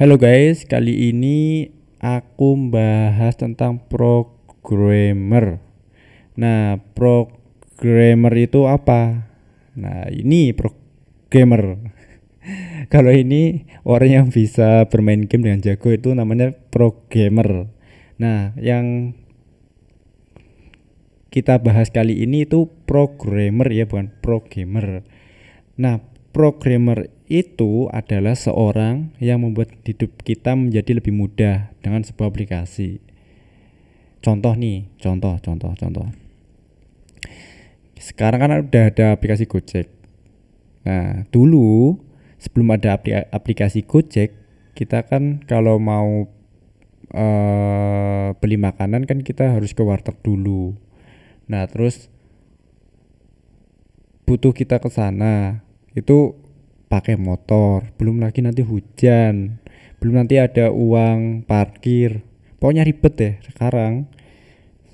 Halo guys, kali ini aku membahas tentang programmer. Nah, programmer itu apa? Nah, ini programmer. Kalau ini orang yang bisa bermain game dengan jago itu namanya programmer. Nah, yang kita bahas kali ini itu programmer ya, bukan programmer. Nah, programmer itu adalah seorang yang membuat hidup kita menjadi lebih mudah dengan sebuah aplikasi. Contoh nih, contoh, contoh, contoh. Sekarang kan udah ada aplikasi Gojek. Nah, dulu sebelum ada aplikasi Gojek, kita kan kalau mau uh, beli makanan kan kita harus ke warteg dulu. Nah, terus butuh kita ke sana. Itu pakai motor, belum lagi nanti hujan, belum nanti ada uang parkir. Pokoknya ribet deh sekarang.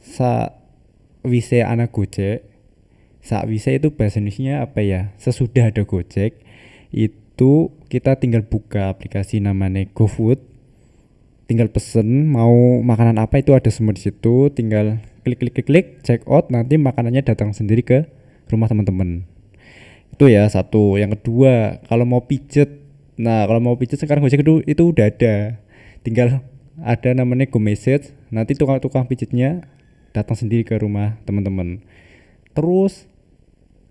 Saat wise anak Gojek, saat wise itu bahasa Indonesia apa ya? Sesudah ada Gojek, itu kita tinggal buka aplikasi namanya GoFood. Tinggal pesen mau makanan apa itu ada semua di situ, tinggal klik klik klik klik check out nanti makanannya datang sendiri ke rumah teman-teman itu ya satu yang kedua kalau mau pijet nah kalau mau pijet sekarang Gojek itu itu udah ada tinggal ada namanya go message nanti tukang-tukang pijetnya datang sendiri ke rumah teman-teman terus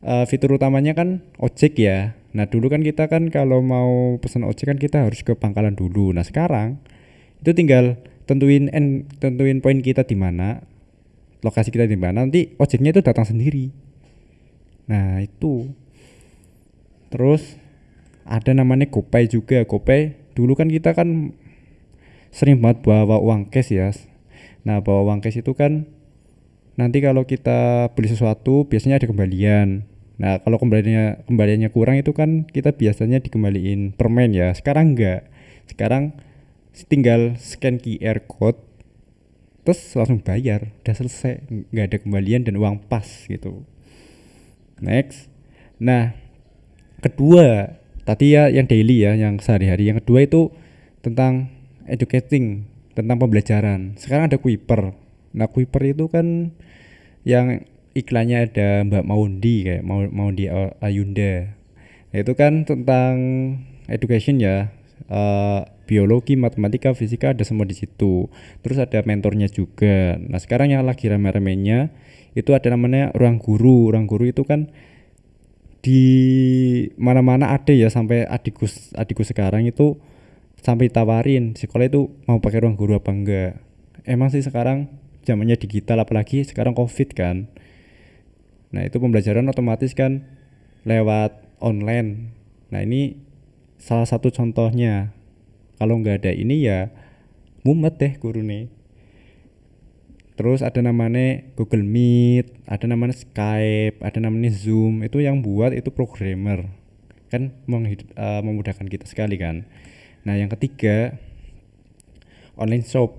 uh, fitur utamanya kan ojek ya nah dulu kan kita kan kalau mau pesan ojek kan kita harus ke pangkalan dulu nah sekarang itu tinggal tentuin n tentuin poin kita di mana lokasi kita di mana nanti ojeknya itu datang sendiri nah itu terus ada namanya GoPay juga GoPay dulu kan kita kan sering banget bawa uang cash ya nah bawa uang cash itu kan nanti kalau kita beli sesuatu biasanya ada kembalian nah kalau kembaliannya kembaliannya kurang itu kan kita biasanya dikembaliin permen ya sekarang enggak sekarang tinggal scan QR code terus langsung bayar udah selesai enggak ada kembalian dan uang pas gitu next nah kedua tadi ya yang daily ya yang sehari-hari yang kedua itu tentang educating tentang pembelajaran sekarang ada Kuiper nah Kuiper itu kan yang iklannya ada Mbak Maundi kayak mau Maundi Ayunda nah, itu kan tentang education ya uh, biologi matematika fisika ada semua di situ terus ada mentornya juga nah sekarang yang lagi rame-ramenya itu ada namanya ruang guru ruang guru itu kan di mana-mana ada ya sampai adikku adikku sekarang itu sampai tawarin sekolah itu mau pakai ruang guru apa enggak emang sih sekarang zamannya digital apalagi sekarang covid kan nah itu pembelajaran otomatis kan lewat online nah ini salah satu contohnya kalau nggak ada ini ya mumet deh guru nih terus ada namanya Google Meet ada namanya Skype ada namanya Zoom itu yang buat itu programmer kan uh, memudahkan kita sekali kan nah yang ketiga online shop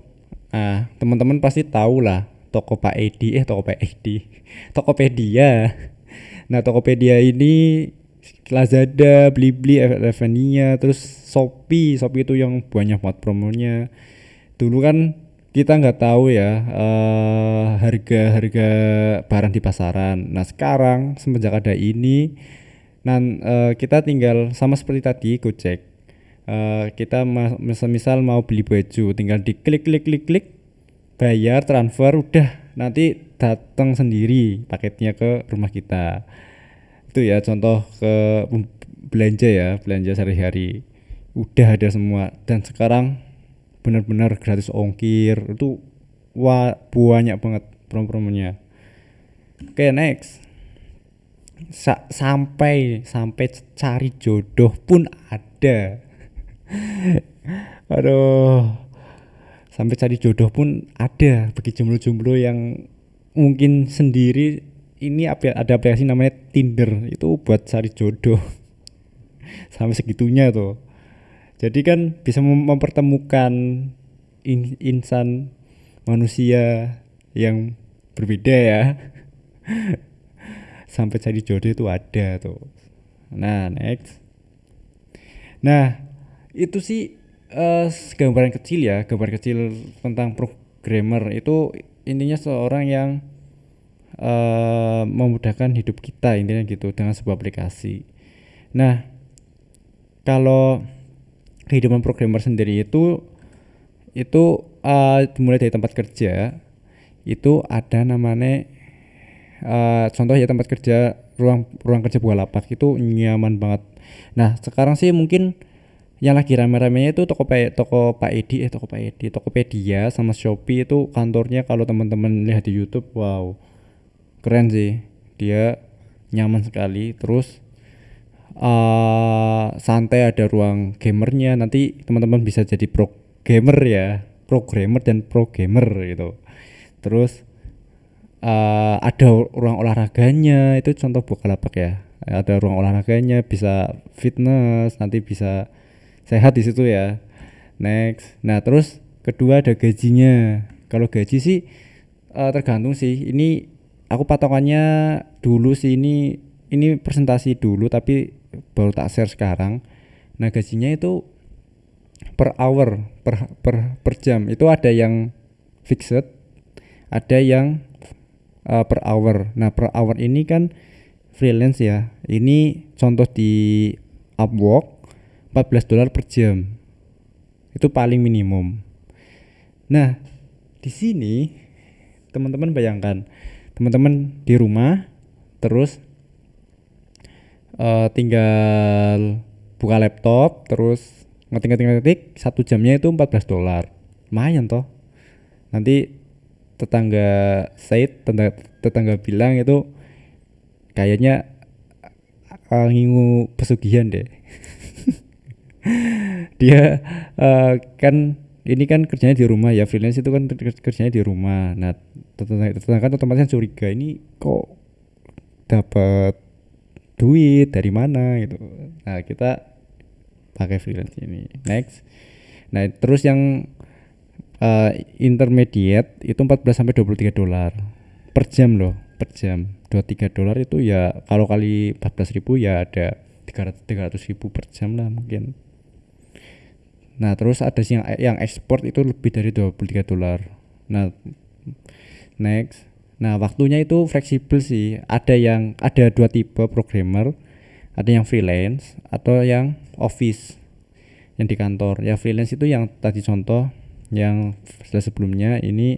ah teman-teman pasti tahu lah toko Pak Edi eh toko Pak Edi Tokopedia nah Tokopedia ini Lazada, Blibli, Evania, terus Shopee, Shopee itu yang banyak buat promonya. Dulu kan kita nggak tahu ya eh, harga-harga uh, barang di pasaran. Nah sekarang semenjak ada ini, nan uh, kita tinggal sama seperti tadi Gojek, uh, kita misal-misal mau beli baju, tinggal diklik klik klik klik, bayar transfer, udah nanti datang sendiri paketnya ke rumah kita. Itu ya contoh ke belanja ya belanja sehari-hari, udah ada semua dan sekarang benar-benar gratis ongkir itu wah banyak banget promo-promonya oke okay, next Sa sampai sampai cari jodoh pun ada aduh sampai cari jodoh pun ada bagi jomblo-jomblo yang mungkin sendiri ini ada aplikasi namanya Tinder itu buat cari jodoh sampai segitunya tuh jadi kan bisa mempertemukan in insan manusia yang berbeda ya sampai jadi jodoh itu ada tuh nah next nah itu sih uh, gambaran kecil ya gambaran kecil tentang programmer itu intinya seorang yang uh, memudahkan hidup kita intinya gitu dengan sebuah aplikasi nah kalau kehidupan programmer sendiri itu itu uh, eh, mulai dari tempat kerja itu ada namanya uh, contoh ya tempat kerja ruang ruang kerja buah lapak itu nyaman banget. Nah, sekarang sih mungkin yang lagi rame-ramenya itu toko Pak, toko Pak Edi eh toko Pak Edi Tokopedia sama Shopee itu kantornya kalau teman-teman lihat di YouTube wow keren sih dia nyaman sekali terus uh, santai ada ruang gamernya nanti teman-teman bisa jadi pro gamer ya programmer dan pro gamer gitu terus uh, ada ruang olahraganya itu contoh bukalapak ya ada ruang olahraganya bisa fitness nanti bisa sehat di situ ya next nah terus kedua ada gajinya kalau gaji sih uh, tergantung sih ini aku patokannya dulu sih ini ini presentasi dulu tapi baru tak share sekarang nah gajinya itu per hour per, per, per jam itu ada yang fixed ada yang uh, per hour nah per hour ini kan freelance ya ini contoh di Upwork 14 dolar per jam itu paling minimum nah di sini teman-teman bayangkan teman-teman di rumah terus uh, tinggal buka laptop terus ngetik ngetik ngetik satu jamnya itu 14 dolar lumayan toh nanti tetangga Said tetangga, tetangga bilang itu kayaknya uh, ngingu pesugihan deh dia uh, kan ini kan kerjanya di rumah ya freelance itu kan kerjanya di rumah nah tetangga tetangga kan otomatis curiga ini kok dapat duit dari mana gitu nah kita pakai freelance ini next nah terus yang uh, intermediate itu 14 sampai 23 dolar per jam loh per jam 23 dolar itu ya kalau kali 14 ribu ya ada 300 300 ribu per jam lah mungkin nah terus ada sih yang yang ekspor itu lebih dari 23 dolar nah next Nah, waktunya itu fleksibel sih. Ada yang ada dua tipe programmer, ada yang freelance atau yang office yang di kantor. Ya freelance itu yang tadi contoh yang sebelumnya ini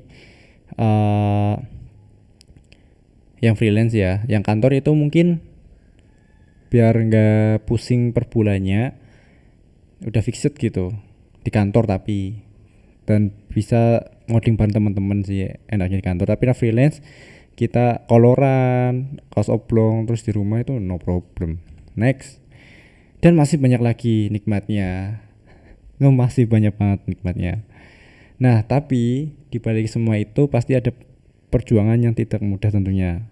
uh, yang freelance ya. Yang kantor itu mungkin biar nggak pusing per bulannya udah fixed gitu di kantor tapi dan bisa ngoding bareng teman-teman sih enaknya di kantor tapi nah freelance kita koloran kaos oblong terus di rumah itu no problem next dan masih banyak lagi nikmatnya nggak masih banyak banget nikmatnya nah tapi dibalik semua itu pasti ada perjuangan yang tidak mudah tentunya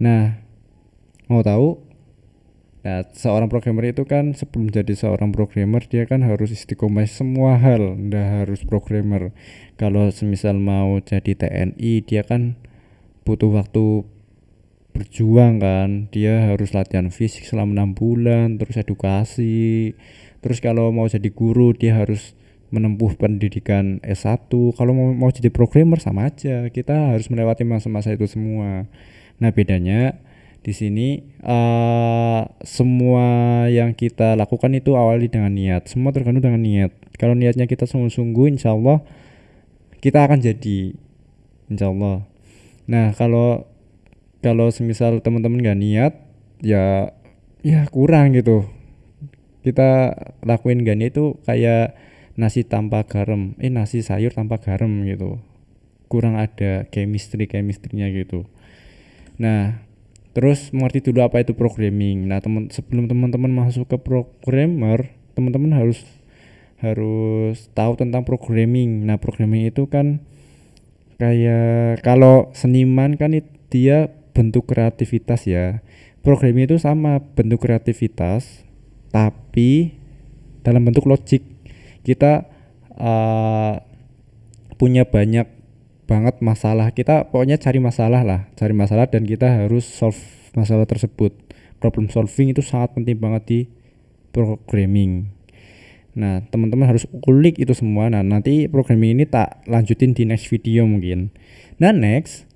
nah mau tahu Nah, seorang programmer itu kan sebelum jadi seorang programmer dia kan harus istiqomah semua hal, ndak harus programmer. Kalau semisal mau jadi TNI, dia kan butuh waktu berjuang kan. Dia harus latihan fisik selama enam bulan, terus edukasi. Terus kalau mau jadi guru, dia harus menempuh pendidikan S1. Kalau mau, mau jadi programmer sama aja, kita harus melewati masa-masa itu semua. Nah, bedanya di sini uh, semua yang kita lakukan itu awali dengan niat semua tergantung dengan niat kalau niatnya kita sungguh-sungguh insyaallah kita akan jadi insyaallah nah kalau kalau semisal teman-teman gak niat ya ya kurang gitu kita lakuin gak niat itu kayak nasi tanpa garam eh nasi sayur tanpa garam gitu kurang ada chemistry chemistrynya gitu nah terus mengerti dulu apa itu programming nah teman sebelum teman-teman masuk ke programmer teman-teman harus harus tahu tentang programming nah programming itu kan kayak kalau seniman kan it, dia bentuk kreativitas ya programming itu sama bentuk kreativitas tapi dalam bentuk logik kita uh, punya banyak banget masalah kita pokoknya cari masalah lah cari masalah dan kita harus solve masalah tersebut problem solving itu sangat penting banget di programming nah teman-teman harus ulik itu semua nah nanti programming ini tak lanjutin di next video mungkin nah next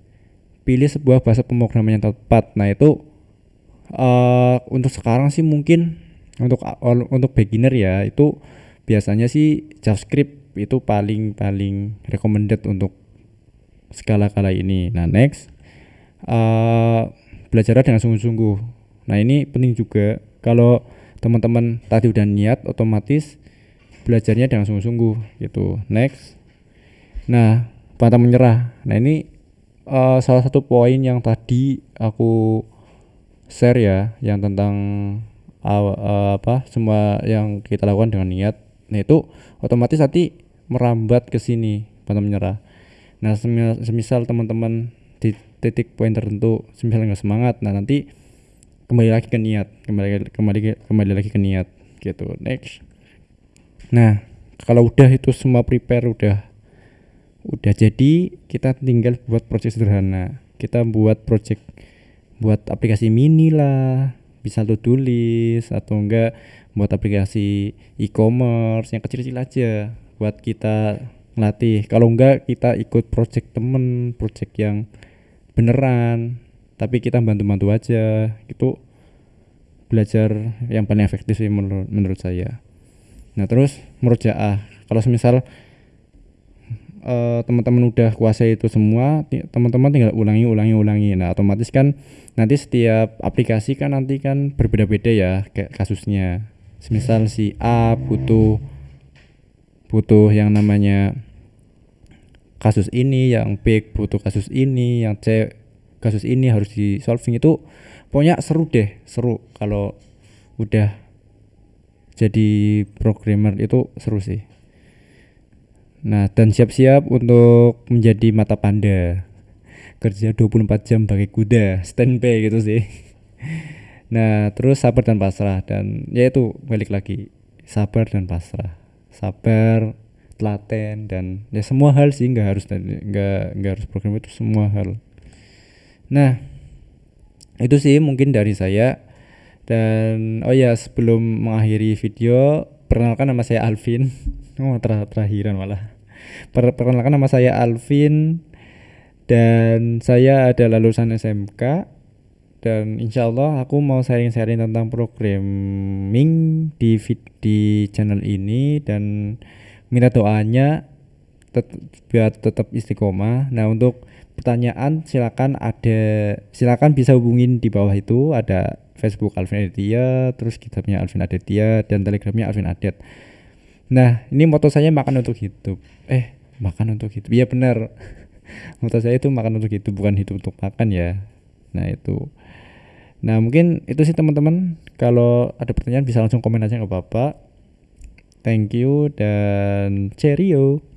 pilih sebuah bahasa pemrograman yang tepat nah itu uh, untuk sekarang sih mungkin untuk untuk beginner ya itu biasanya sih JavaScript itu paling paling recommended untuk skala kala ini. Nah, next uh, belajar dengan sungguh-sungguh. Nah, ini penting juga kalau teman-teman tadi udah niat otomatis belajarnya dengan sungguh-sungguh gitu. Next. Nah, pantang menyerah. Nah, ini uh, salah satu poin yang tadi aku share ya yang tentang uh, uh, apa semua yang kita lakukan dengan niat nah itu otomatis nanti merambat ke sini pantang menyerah nah semisal teman-teman di titik poin tertentu semisal nggak semangat nah nanti kembali lagi ke niat kembali kembali kembali lagi ke niat gitu next nah kalau udah itu semua prepare udah udah jadi kita tinggal buat proses sederhana kita buat project buat aplikasi mini lah bisa lo tulis atau enggak buat aplikasi e-commerce yang kecil-kecil aja buat kita ngelatih kalau enggak kita ikut project temen project yang beneran tapi kita bantu-bantu aja itu belajar yang paling efektif sih menurut, menurut saya nah terus menurut JA kalau misal teman eh, teman-teman udah kuasai itu semua teman-teman tinggal ulangi ulangi ulangi nah otomatis kan nanti setiap aplikasi kan nanti kan berbeda-beda ya kayak kasusnya semisal si A butuh butuh yang namanya kasus ini, yang B butuh kasus ini, yang C kasus ini harus di solving itu pokoknya seru deh, seru kalau udah jadi programmer itu seru sih. Nah, dan siap-siap untuk menjadi mata panda. Kerja 24 jam pakai kuda, standby gitu sih. Nah, terus sabar dan pasrah dan yaitu balik lagi sabar dan pasrah sabar telaten dan ya semua hal sih nggak harus nggak nggak harus program itu semua hal nah itu sih mungkin dari saya dan oh ya sebelum mengakhiri video perkenalkan nama saya Alvin oh ter terakhiran malah per perkenalkan nama saya Alvin dan saya ada lulusan SMK dan insya Allah aku mau sharing-sharing tentang programming di di channel ini dan minta doanya tet biar tetap istiqomah. Nah untuk pertanyaan silakan ada silakan bisa hubungin di bawah itu ada Facebook Alvin Aditya, terus kitabnya Alvin Aditya dan telegramnya Alvin Adet. Nah ini moto saya makan untuk hidup. Eh makan untuk hidup. Iya benar. moto saya itu makan untuk hidup bukan hidup untuk makan ya. Nah itu Nah mungkin itu sih teman-teman. Kalau ada pertanyaan bisa langsung komen aja nggak apa Thank you dan cheerio.